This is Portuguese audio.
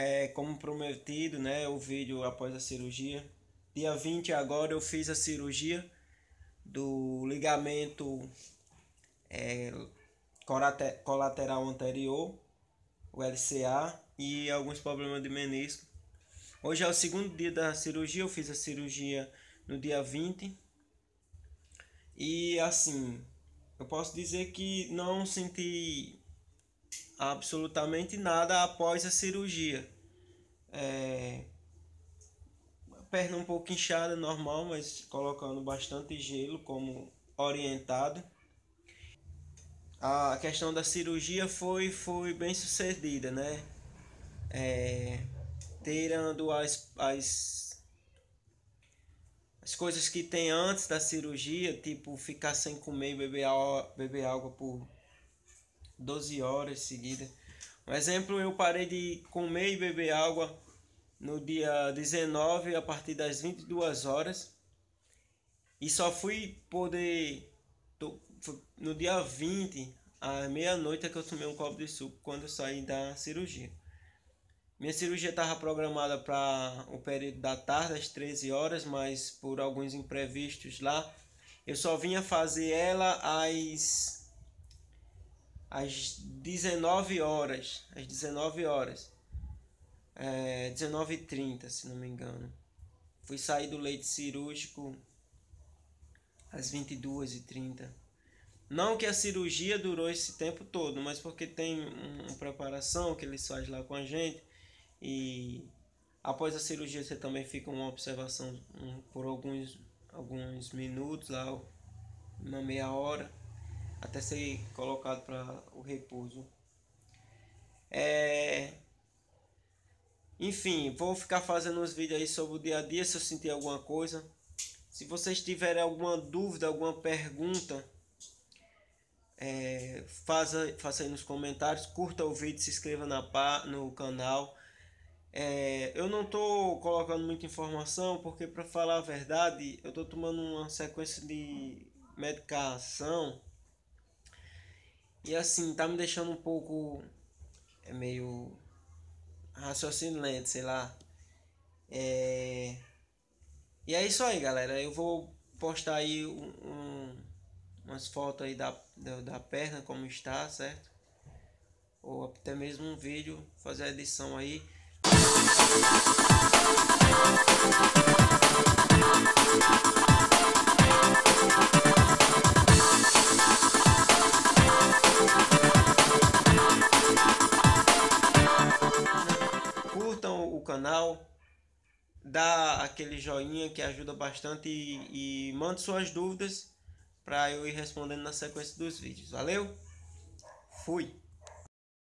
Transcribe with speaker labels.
Speaker 1: É, como prometido, né, o vídeo após a cirurgia. Dia 20 agora eu fiz a cirurgia do ligamento é, colateral anterior, o LCA, e alguns problemas de menisco. Hoje é o segundo dia da cirurgia, eu fiz a cirurgia no dia 20. E assim, eu posso dizer que não senti absolutamente nada após a cirurgia. É, perna um pouco inchada, normal, mas colocando bastante gelo como orientado. A questão da cirurgia foi, foi bem sucedida, né? É, tirando as, as, as coisas que tem antes da cirurgia, tipo ficar sem comer, beber, beber água por 12 horas seguidas. Um exemplo, eu parei de comer e beber água no dia 19 a partir das 22 horas e só fui poder no dia 20 à meia-noite é que eu tomei um copo de suco quando eu saí da cirurgia. Minha cirurgia estava programada para o período da tarde, às 13 horas, mas por alguns imprevistos lá, eu só vinha fazer ela às às 19 horas, às 19 horas, é, 19h30, se não me engano. Fui sair do leite cirúrgico às 22h30. Não que a cirurgia durou esse tempo todo, mas porque tem uma preparação que eles fazem lá com a gente e após a cirurgia você também fica uma observação por alguns, alguns minutos lá, uma meia hora até ser colocado para o repouso. É... Enfim, vou ficar fazendo uns vídeos aí sobre o dia a dia se eu sentir alguma coisa. Se vocês tiverem alguma dúvida, alguma pergunta, é, faça, faça aí nos comentários, curta o vídeo, se inscreva na, no canal. É, eu não estou colocando muita informação porque, para falar a verdade, eu estou tomando uma sequência de medicação e assim, tá me deixando um pouco. É meio. raciocínio lento, sei lá. É... E é isso aí, galera. Eu vou postar aí um, um, umas fotos aí da, da, da, perna, como está, certo? Ou até mesmo um vídeo, fazer a edição aí. curtam o canal, dá aquele joinha que ajuda bastante e, e mande suas dúvidas para eu ir respondendo na sequência dos vídeos. Valeu? Fui!